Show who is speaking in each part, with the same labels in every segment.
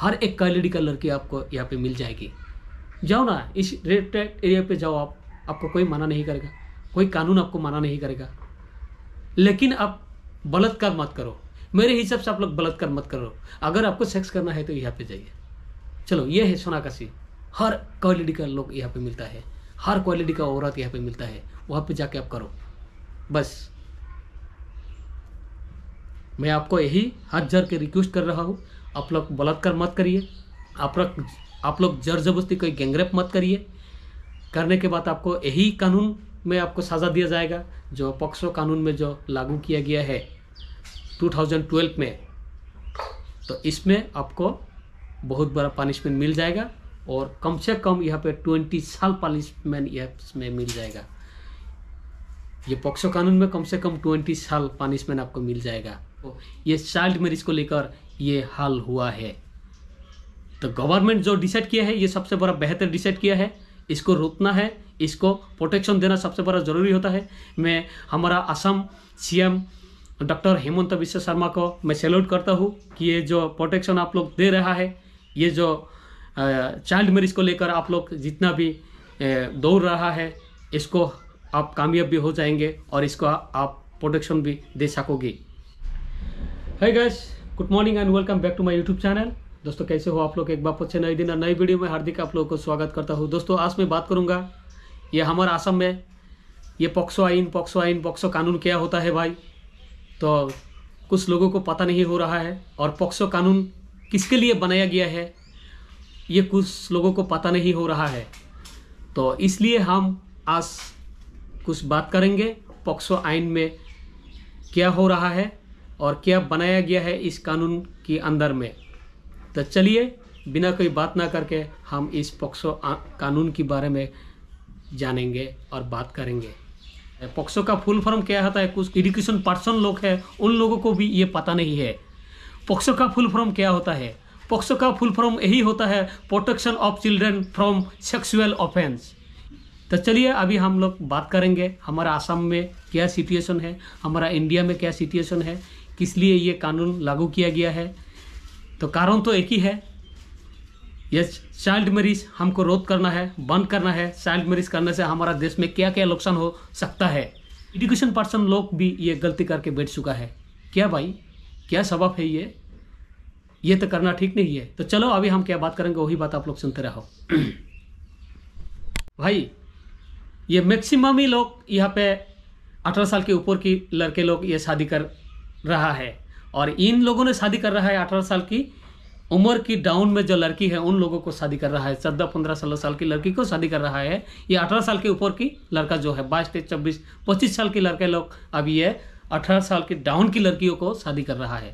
Speaker 1: हर एक quality colour की आपको यहाँ पे मिल जाएगी जाओ ना इस रेड एरिया पे जाओ आप आपको कोई मना नहीं करेगा कोई कानून आपको मना नहीं करेगा लेकिन आप बलात्कार मत करो मेरे हिसाब से आप लोग बलात्कार मत करो अगर आपको सेक्स करना है तो यहाँ पे जाइए चलो ये है सोनाकाशी हर क्वालिटी का लोग यहाँ पे मिलता है हर क्वालिटी का औरत यहाँ पे मिलता है वहाँ पे जाके आप करो बस मैं आपको यही हाथ जर के रिक्वेस्ट कर रहा हूँ आप लोग बलात्कार मत करिए आप लोग आप लोग जर जबरदस्ती कोई गैंगरेप मत करिए करने के बाद आपको यही कानून में आपको सज़ा दिया जाएगा जो पॉक्सो कानून में जो लागू किया गया है 2012 में तो इसमें आपको बहुत बड़ा पनिशमेंट मिल जाएगा और कम से कम यहाँ पे 20 साल पनिशमेंट यह इसमें मिल जाएगा ये पॉक्सो कानून में कम से कम 20 साल पनिशमेंट आपको मिल जाएगा तो ये चाइल्ड मैरिज को लेकर ये हाल हुआ है तो गवर्नमेंट जो डिसाइड किया है ये सबसे बड़ा बेहतर डिसाइड किया है इसको रोकना है इसको प्रोटेक्शन देना सबसे बड़ा जरूरी होता है मैं हमारा असम सीएम डॉक्टर हेमंत विश्व शर्मा को मैं सैल्यूट करता हूँ कि ये जो प्रोटेक्शन आप लोग दे रहा है ये जो चाइल्ड मैरिज को लेकर आप लोग जितना भी दौड़ रहा है इसको आप कामयाब भी हो जाएंगे और इसको आप प्रोटेक्शन भी दे सकोगे है guys good morning and welcome back to my YouTube channel दोस्तों कैसे हो आप लोग एक बार पूछे नए दिन और नई वीडियो में हार्दिक आप लोगों को स्वागत करता हूँ दोस्तों आज मैं बात करूँगा ये हमारे आसम में ये पॉक्सो आइन पॉक्सो आइन पॉक्सो कानून क्या होता है भाई तो कुछ लोगों को पता नहीं हो रहा है और पॉक्सो कानून किसके लिए बनाया गया है ये कुछ लोगों को पता नहीं हो रहा है तो इसलिए हम आज कुछ बात करेंगे पॉक्सो आइन में क्या हो रहा है और क्या बनाया गया है इस कानून के अंदर में तो चलिए बिना कोई बात ना करके हम इस पॉक्सो कानून के बारे में जानेंगे और बात करेंगे पॉक्सो का फुल फॉर्म क्या होता है कुछ एडुकेशन पर्सन लोग हैं उन लोगों को भी ये पता नहीं है पॉक्सो का फुल फॉर्म क्या होता है पॉक्सो का फुल फॉर्म यही होता है protection of children from sexual offence तो चलिए अभी हम लोग बात करेंगे हमारा आसाम में क्या सिचुएशन है हमारा इंडिया में क्या सिचुएशन है किस लिए ये कानून लागू किया गया है तो कारण तो एक ही है यह चाइल्ड मैरिज हमको रोध करना है बंद करना है चाइल्ड मैरिज करने से हमारा देश में क्या क्या नुकसान हो सकता है एजुकेशन पर्सन लोग भी ये गलती करके बैठ चुका है क्या भाई क्या सबब है ये ये तो करना ठीक नहीं है तो चलो अभी हम क्या बात करेंगे वही बात आप लोग सुनते रहो भाई ये मैक्सिमम ही लोग यहाँ पे अठारह साल के ऊपर की लड़के लोग ये शादी कर रहा है और इन लोगों ने शादी कर रहा है अठारह साल की उम्र की डाउन में जो लड़की है उन लोगों को शादी कर रहा है चौदह पंद्रह सोलह साल की लड़की को शादी कर रहा है ये अठारह साल के ऊपर की लड़का जो है बाईस तेईस छब्बीस पच्चीस साल के लड़के लोग अब ये अठारह साल के डाउन की लड़कियों को शादी कर रहा है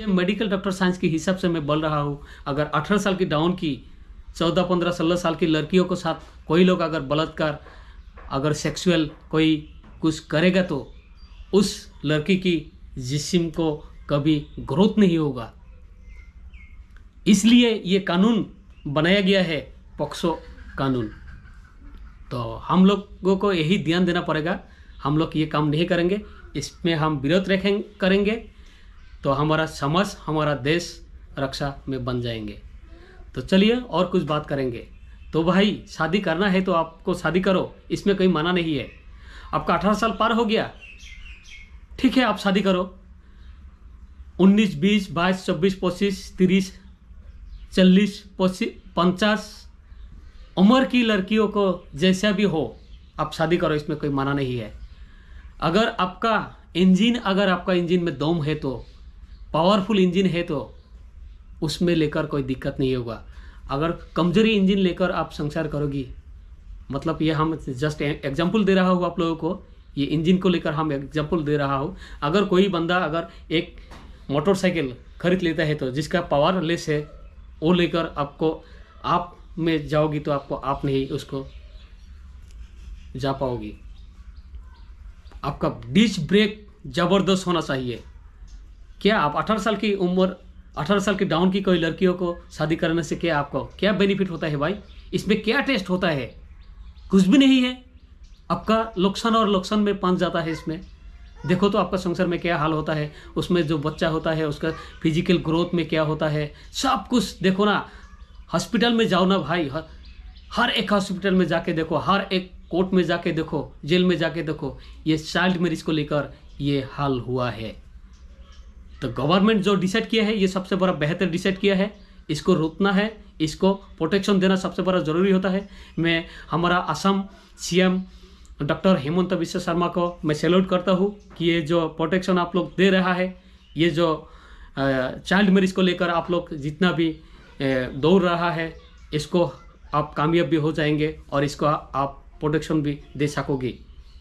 Speaker 1: ये मेडिकल डॉक्टर साइंस के हिसाब से मैं बोल रहा हूँ अगर अठारह साल की डाउन की चौदह पंद्रह सोलह साल की लड़कियों के साथ कोई लोग अगर बलात्कार अगर सेक्सुअल कोई कुछ करेगा तो उस लड़की की जिसम को कभी ग्रोथ नहीं होगा इसलिए ये कानून बनाया गया है पॉक्सो कानून तो हम लोगों को यही ध्यान देना पड़ेगा हम लोग ये काम नहीं करेंगे इसमें हम विरोध रखें करेंगे तो हमारा समाज हमारा देश रक्षा में बन जाएंगे तो चलिए और कुछ बात करेंगे तो भाई शादी करना है तो आपको शादी करो इसमें कोई मना नहीं है आपका अठारह साल पार हो गया ठीक है आप शादी करो उन्नीस बीस बाईस चौबीस पच्चीस तीस चालीस पच्चीस पचास उम्र की लड़कियों को जैसा भी हो आप शादी करो इसमें कोई माना नहीं है अगर आपका इंजन अगर आपका इंजन में दम है तो पावरफुल इंजन है तो उसमें लेकर कोई दिक्कत नहीं होगा अगर कमजोरी इंजन लेकर आप संसार करोगी मतलब ये हम जस्ट एग्जाम्पल दे रहा हूँ आप लोगों को ये इंजन को लेकर हम एग्जाम्पल दे रहा हूँ अगर कोई बंदा अगर एक मोटरसाइकिल खरीद लेता है तो जिसका पावर लेस है वो लेकर आपको आप में जाओगी तो आपको आप नहीं उसको जा पाओगी आपका डिच ब्रेक ज़बरदस्त होना चाहिए क्या आप अठारह साल की उम्र अठारह साल की डाउन की कोई लड़कियों को शादी करने से क्या आपको क्या बेनिफिट होता है भाई इसमें क्या टेस्ट होता है कुछ भी नहीं है आपका लोकसान और लोकसान में पांच जाता है इसमें देखो तो आपका संसार में क्या हाल होता है उसमें जो बच्चा होता है उसका फिजिकल ग्रोथ में क्या होता है सब कुछ देखो ना हॉस्पिटल में जाओ ना भाई हर एक हॉस्पिटल में जाके देखो हर एक कोर्ट में जाके देखो जेल में जाके देखो ये चाइल्ड मैरिज को लेकर ये हाल हुआ है तो गवर्नमेंट जो डिसाइड किया है ये सबसे बड़ा बेहतर डिसाइड किया है इसको रोकना है इसको प्रोटेक्शन देना सबसे बड़ा जरूरी होता है मैं हमारा असम सीएम डॉक्टर हेमंत विश्व शर्मा को मैं सैल्यूट करता हूँ कि ये जो प्रोटेक्शन आप लोग दे रहा है ये जो चाइल्ड मरीज को लेकर आप लोग जितना भी दौड़ रहा है इसको आप कामयाब भी हो जाएंगे और इसको आप प्रोटेक्शन भी दे सकोगे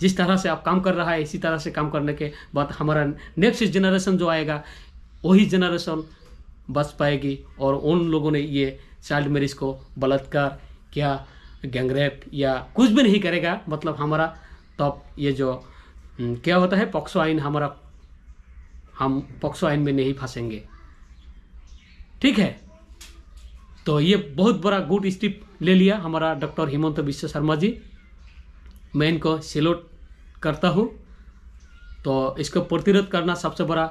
Speaker 1: जिस तरह से आप काम कर रहा है इसी तरह से काम करने के बाद हमारा नेक्स्ट जनरेशन जो आएगा वही जनरेशन बच पाएगी और उन लोगों ने ये चाइल्ड मैरिज को बलात्कार क्या गैंगरेप या कुछ भी नहीं करेगा मतलब हमारा तब ये जो हम्म, क्या होता है पॉक्सो आइन हमारा हम पॉक्सो आइन में नहीं फंसेंगे ठीक है तो ये बहुत बड़ा गुड स्टिप ले लिया हमारा डॉक्टर हिमंत विश्व शर्मा जी मैं इनको सेलोट करता हूँ तो इसको प्रतिरोध करना सबसे बड़ा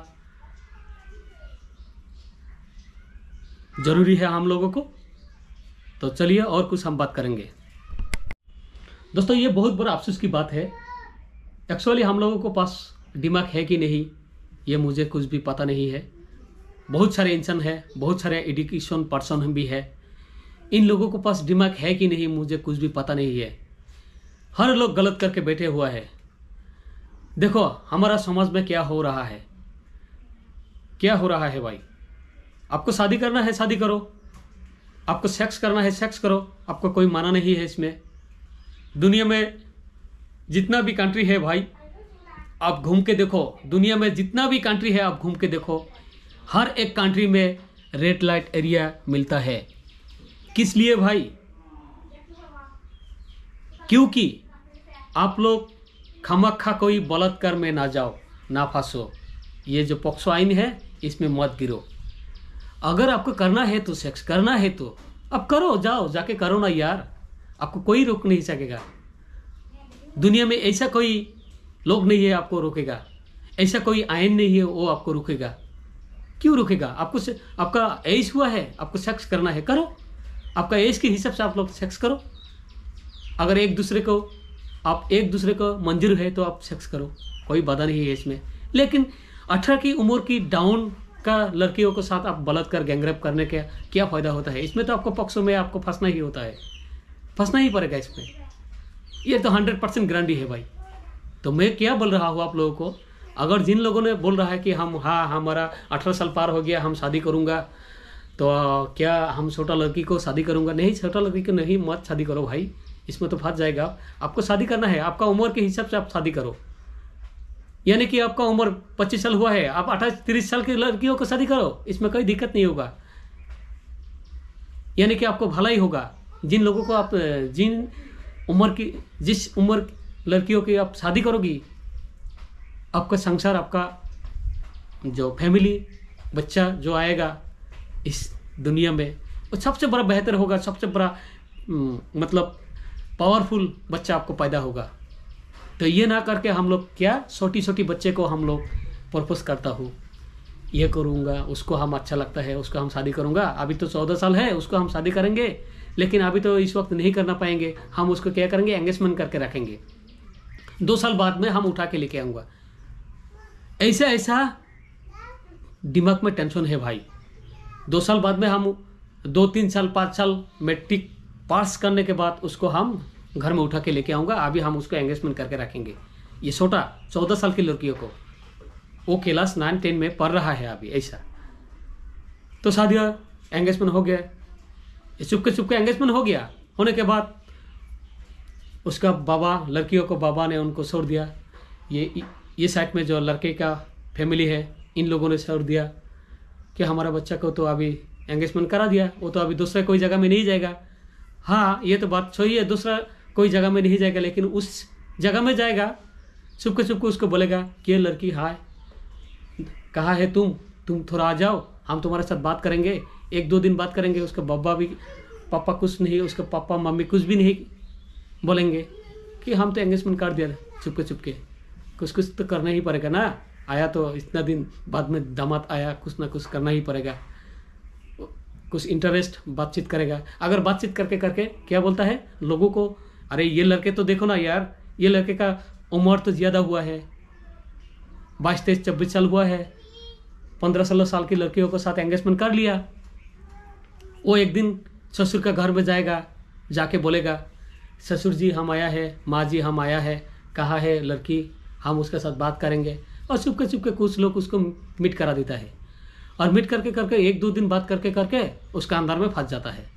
Speaker 1: ज़रूरी है हम लोगों को तो चलिए और कुछ हम बात करेंगे दोस्तों ये बहुत बड़ा अफसोस की बात है एक्चुअली हम लोगों को पास दिमाग है कि नहीं ये मुझे कुछ भी पता नहीं है बहुत सारे इंसान हैं बहुत सारे एडुकेशन पर्सन भी है इन लोगों को पास दिमाग है कि नहीं मुझे कुछ भी पता नहीं है हर लोग गलत करके बैठे हुआ है देखो हमारा समाज में क्या हो रहा है क्या हो रहा है भाई आपको शादी करना है शादी करो आपको सेक्स करना है सेक्स करो आपको कोई माना नहीं है इसमें दुनिया में जितना भी कंट्री है भाई आप घूम के देखो दुनिया में जितना भी कंट्री है आप घूम के देखो हर एक कंट्री में रेड लाइट एरिया मिलता है किस लिए भाई क्योंकि आप लोग खमखा कोई बलात्कार में ना जाओ ना फंसो ये जो पॉक्सो आइन है इसमें मत गिरो अगर आपको करना है तो सेक्स करना है तो अब करो जाओ जाके करो ना यार आपको कोई रोक नहीं सकेगा दुनिया में ऐसा कोई लोग नहीं है आपको रोकेगा ऐसा कोई आयन नहीं है वो आपको रुकेगा क्यों रुकेगा आपको से, आपका एज हुआ है आपको सेक्स करना है करो आपका एज के हिसाब से आप लोग सेक्स करो अगर एक दूसरे को आप एक दूसरे को मंजिल है तो आप सेक्स करो कोई बाधा नहीं है इसमें लेकिन अठारह की उम्र की डाउन का लड़कियों के साथ आप बलात्कार गैंगरेप करने का क्या फ़ायदा होता है इसमें तो आपको पक्षों में आपको फंसना ही होता है फंसना ही पड़ेगा इसमें यह तो हंड्रेड परसेंट गारंटी है भाई तो मैं क्या बोल रहा हूँ आप लोगों को अगर जिन लोगों ने बोल रहा है कि हम हाँ हमारा अठारह साल पार हो गया हम शादी करूँगा तो क्या हम छोटा लड़की को शादी करूँगा नहीं छोटा लड़की को नहीं मत शादी करो भाई इसमें तो फंस जाएगा आपको शादी करना है आपका उम्र के हिसाब से आप शादी करो यानी कि आपका उम्र पच्चीस साल हुआ है आप अट्ठाईस तीस साल की लड़कियों को शादी करो इसमें कोई दिक्कत नहीं होगा यानी कि आपको भला ही होगा जिन लोगों को आप जिन उम्र की जिस उम्र लड़कियों की आप शादी करोगी आपका संसार आपका जो फैमिली बच्चा जो आएगा इस दुनिया में वो सबसे बड़ा बेहतर होगा सबसे बड़ा मतलब पावरफुल बच्चा आपको पैदा होगा तो ये ना करके हम लोग क्या छोटी छोटी बच्चे को हम लोग प्रपोज करता हूँ ये करूँगा उसको हम अच्छा लगता है उसको हम शादी करूँगा अभी तो चौदह साल है उसको हम शादी करेंगे लेकिन अभी तो इस वक्त नहीं करना पाएंगे हम उसको क्या करेंगे एंगेजमेंट करके रखेंगे दो साल बाद में हम उठा के लेके आऊँगा ऐसा ऐसा दिमाग में टेंशन है भाई दो साल बाद में हम दो तीन साल पाँच साल मैट्रिक पास करने के बाद उसको हम घर में उठा के लेके आऊँगा अभी हम उसको एंगेजमेंट करके रखेंगे ये छोटा चौदह साल की लड़कियों को वो क्लास नाइन टेन में पढ़ रहा है अभी ऐसा तो शादियाँ एंगेजमेंट हो गया चुपके चुपके एंगेजमेंट हो गया होने के बाद उसका बाबा लड़कियों को बाबा ने उनको छोड़ दिया ये ये साइड में जो लड़के का फैमिली है इन लोगों ने छोड़ दिया कि हमारा बच्चा को तो अभी एंगेजमेंट करा दिया वो तो अभी दूसरा कोई जगह में नहीं जाएगा हाँ ये तो बात सही है दूसरा कोई जगह में नहीं जाएगा लेकिन उस जगह में जाएगा चुपके चुपके उसको बोलेगा कि ये लड़की हाय कहाँ है तुम तुम थोड़ा आ जाओ हम तुम्हारे साथ बात करेंगे एक दो दिन बात करेंगे उसका बब्बा भी पापा कुछ नहीं उसका पापा मम्मी कुछ भी नहीं बोलेंगे कि हम तो एंगेजमेंट कर दिया चुपके चुपके कुछ कुछ तो करना ही पड़ेगा ना आया तो इतना दिन बाद में दामाद आया कुछ ना कुछ करना ही पड़ेगा कुछ इंटरेस्ट बातचीत करेगा अगर बातचीत करके करके क्या बोलता है लोगों को अरे ये लड़के तो देखो ना यार ये लड़के का उम्र तो ज़्यादा हुआ है बाईस तेईस छब्बीस साल हुआ है पंद्रह सोलह साल की लड़कियों के साथ एंगेजमेंट कर लिया वो एक दिन ससुर का घर में जाएगा जाके बोलेगा ससुर जी हम आया है माँ जी हम आया है कहा है लड़की हम उसके साथ बात करेंगे और चुपके चुपके कुछ लोग उसको मीट करा देता है और मीट करके करके एक दो दिन बात करके करके उसका अंदर में फंस जाता है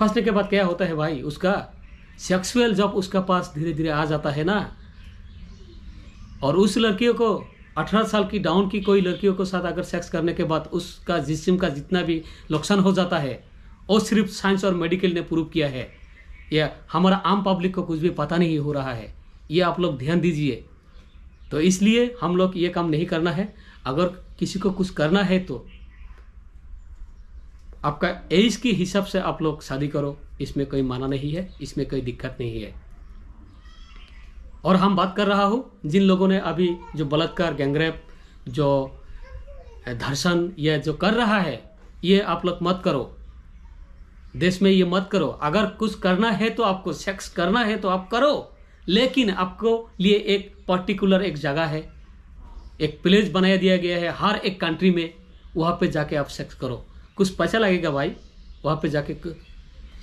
Speaker 1: फंसने के बाद क्या होता है भाई उसका सेक्सुअल जब उसका पास धीरे धीरे आ जाता है ना और उस लड़कियों को अठारह साल की डाउन की कोई लड़कियों के साथ अगर सेक्स करने के बाद उसका जिसम का जितना भी नुकसान हो जाता है वो सिर्फ साइंस और मेडिकल ने प्रूव किया है यह हमारा आम पब्लिक को कुछ भी पता नहीं हो रहा है ये आप लोग ध्यान दीजिए तो इसलिए हम लोग ये काम नहीं करना है अगर किसी को कुछ करना है तो आपका एज के हिसाब से आप लोग शादी करो इसमें कोई माना नहीं है इसमें कोई दिक्कत नहीं है और हम बात कर रहा हूँ जिन लोगों ने अभी जो बलात्कार गैंगरेप जो धर्षण यह जो कर रहा है ये आप लोग मत करो देश में ये मत करो अगर कुछ करना है तो आपको सेक्स करना है तो आप करो लेकिन आपको लिए एक पर्टिकुलर एक जगह है एक प्लेस बनाया दिया गया है हर एक कंट्री में वहाँ पे जाके आप सेक्स करो कुछ पैसा लगेगा भाई वहाँ पे जाके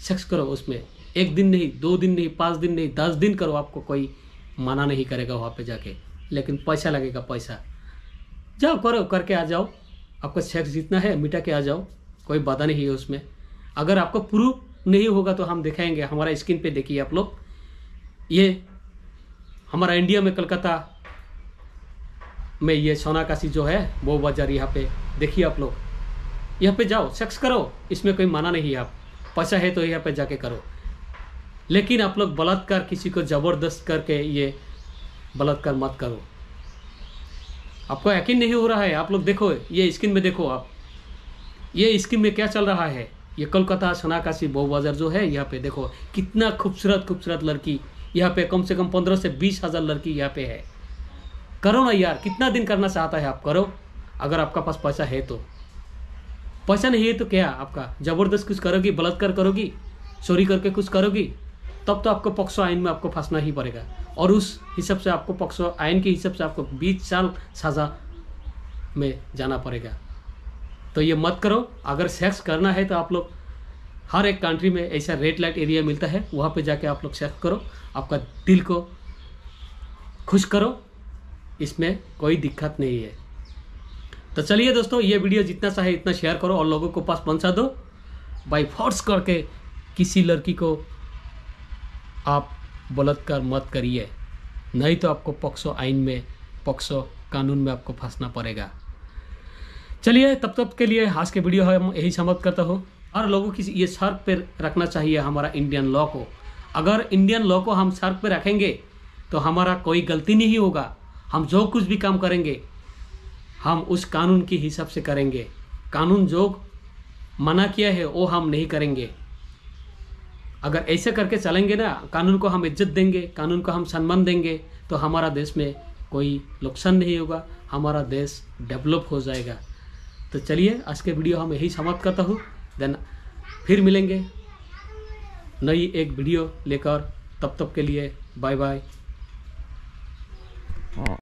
Speaker 1: सेक्स करो उसमें एक दिन नहीं दो दिन नहीं पाँच दिन नहीं दस दिन करो आपको कोई मना नहीं करेगा वहाँ पे जाके लेकिन पैसा लगेगा पैसा जाओ करो करके आ जाओ आपको सेक्स जितना है मिटा के आ जाओ कोई बाधा नहीं है उसमें अगर आपको प्रूफ नहीं होगा तो हम दिखाएंगे हमारा स्क्रीन पे देखिए आप लोग ये हमारा इंडिया में कलकत्ता में ये सोनाकाशी जो है वो बाजार यहाँ पे देखिए आप लोग यहाँ पे जाओ सेक्स करो इसमें कोई माना नहीं है आप पैसा है तो यहाँ पे जाके करो लेकिन आप लोग बलात्कार किसी को ज़बरदस्त करके ये बलात्कार मत करो आपको यकीन नहीं हो रहा है आप लोग देखो ये स्क्रीन में देखो आप ये स्क्रीन में क्या चल रहा है ये कोलकाता सनाकाशी बहु बाजार जो है यहाँ पे देखो कितना खूबसूरत खूबसूरत लड़की यहाँ पे कम से कम पंद्रह से बीस हज़ार लड़की यहाँ पे है करो ना यार कितना दिन करना चाहता है आप करो अगर आपका पास पैसा है तो पैसा नहीं है तो क्या आपका ज़बरदस्त कुछ करोगी बलात्कार करोगी चोरी करके कुछ करोगी तब तो आपको पॉक्सो आयन में आपको फंसना ही पड़ेगा और उस हिसाब से आपको पॉक्सो आयन के हिसाब से आपको बीस साल सज़ा में जाना पड़ेगा तो ये मत करो अगर सेक्स करना है तो आप लोग हर एक कंट्री में ऐसा रेड लाइट एरिया मिलता है वहाँ पे जाके आप लोग सेक्स करो आपका दिल को खुश करो इसमें कोई दिक्कत नहीं है तो चलिए दोस्तों ये वीडियो जितना चाहे इतना शेयर करो और लोगों को पास पहुँचा दो बाई फोर्स करके किसी लड़की को आप बलात्कार मत करिए नहीं तो आपको पॉक्सो आइन में पॉक्सो कानून में आपको फंसना पड़ेगा चलिए तब तक के लिए आज के वीडियो हम यही समाप्त करता हूँ हर लोगों की ये सर पर रखना चाहिए हमारा इंडियन लॉ को अगर इंडियन लॉ को हम सर पर रखेंगे तो हमारा कोई गलती नहीं होगा हम जो कुछ भी काम करेंगे हम उस कानून के हिसाब से करेंगे कानून जो मना किया है वो हम नहीं करेंगे अगर ऐसे करके चलेंगे ना कानून को हम इज्जत देंगे कानून को हम सम्मान देंगे तो हमारा देश में कोई नुकसान नहीं होगा हमारा देश डेवलप हो जाएगा तो चलिए आज के वीडियो हम यही समाप्त करता हूँ देन फिर मिलेंगे नई एक वीडियो लेकर तब तक के लिए बाय बाय हाँ।